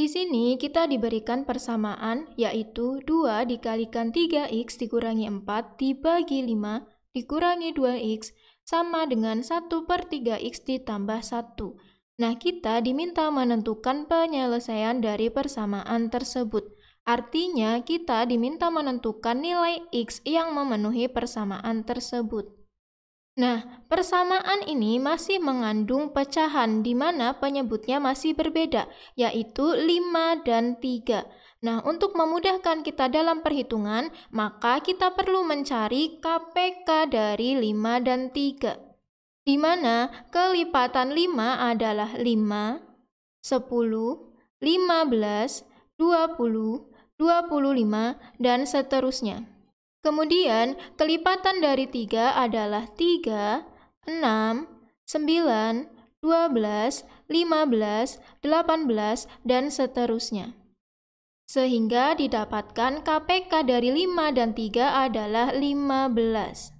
Di sini kita diberikan persamaan yaitu 2 dikalikan 3x dikurangi 4 dibagi 5 dikurangi 2x sama dengan 1 per 3x ditambah 1. Nah, kita diminta menentukan penyelesaian dari persamaan tersebut. Artinya, kita diminta menentukan nilai x yang memenuhi persamaan tersebut. Nah, persamaan ini masih mengandung pecahan di mana penyebutnya masih berbeda, yaitu 5 dan 3. Nah, untuk memudahkan kita dalam perhitungan, maka kita perlu mencari KPK dari 5 dan 3. Di mana kelipatan 5 adalah 5, 10, 15, 20, 25, dan seterusnya. Kemudian, kelipatan dari 3 adalah 3, 6, 9, 12, 15, 18, dan seterusnya. Sehingga didapatkan KPK dari 5 dan 3 adalah 15.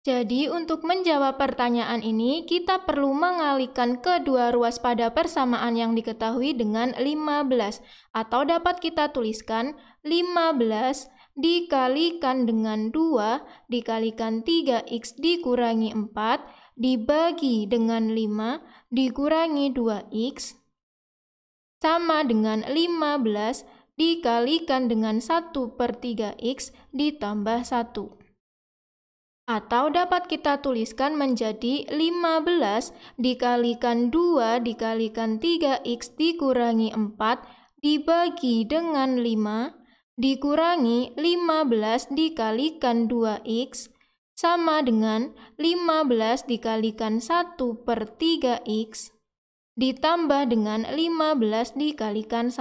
Jadi, untuk menjawab pertanyaan ini, kita perlu mengalihkan kedua ruas pada persamaan yang diketahui dengan 15, atau dapat kita tuliskan 15 15 dikalikan dengan 2, dikalikan 3x dikurangi 4, dibagi dengan 5, dikurangi 2x, sama dengan 15 dikalikan dengan 1 per 3x ditambah 1. Atau dapat kita tuliskan menjadi 15 dikalikan 2 dikalikan 3x dikurangi 4 dibagi dengan 5 dikurangi 15 dikalikan 2x sama dengan 15 dikalikan 1 per 3x ditambah dengan 15 dikalikan 1.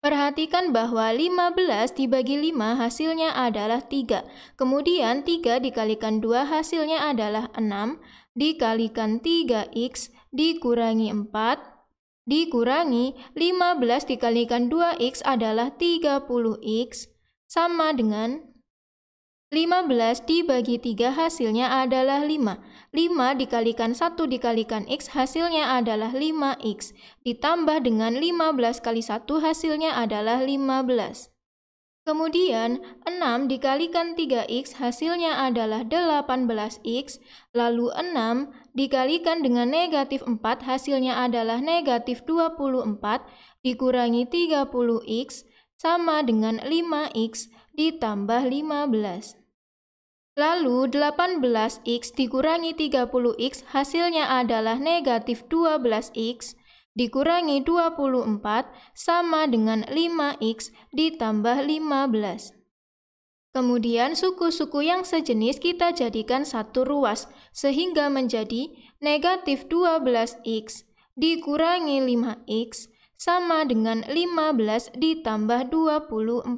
Perhatikan bahwa 15 dibagi 5 hasilnya adalah 3. Kemudian 3 dikalikan 2 hasilnya adalah 6 dikalikan 3x dikurangi 4 dikurangi 15 dikalikan 2x adalah 30x sama dengan 15 dibagi 3 hasilnya adalah 5. 5 dikalikan 1 dikalikan X hasilnya adalah 5X. Ditambah dengan 15 kali 1 hasilnya adalah 15. Kemudian 6 dikalikan 3x hasilnya adalah 18x, lalu 6 dikalikan dengan negatif 4 hasilnya adalah negatif 24 dikurangi 30x sama dengan 5x ditambah 15. Lalu 18x dikurangi 30x hasilnya adalah negatif 12x dikurangi 24 sama dengan 5x ditambah 15. Kemudian suku-suku yang sejenis kita jadikan satu ruas sehingga menjadi negatif 12x dikurangi 5x sama dengan 15 ditambah 24.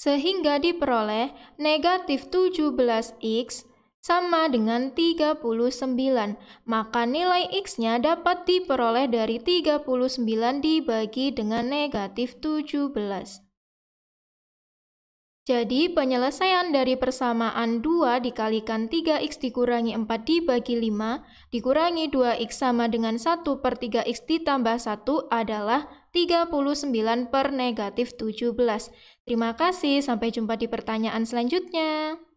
Sehingga diperoleh negatif 17x sama dengan 39, maka nilai X-nya dapat diperoleh dari 39 dibagi dengan negatif 17. Jadi, penyelesaian dari persamaan 2 dikalikan 3x dikurangi 4 dibagi 5 dikurangi 2x sama dengan 1 per 3x ditambah 1 adalah 39 per negatif 17. Terima kasih, sampai jumpa di pertanyaan selanjutnya.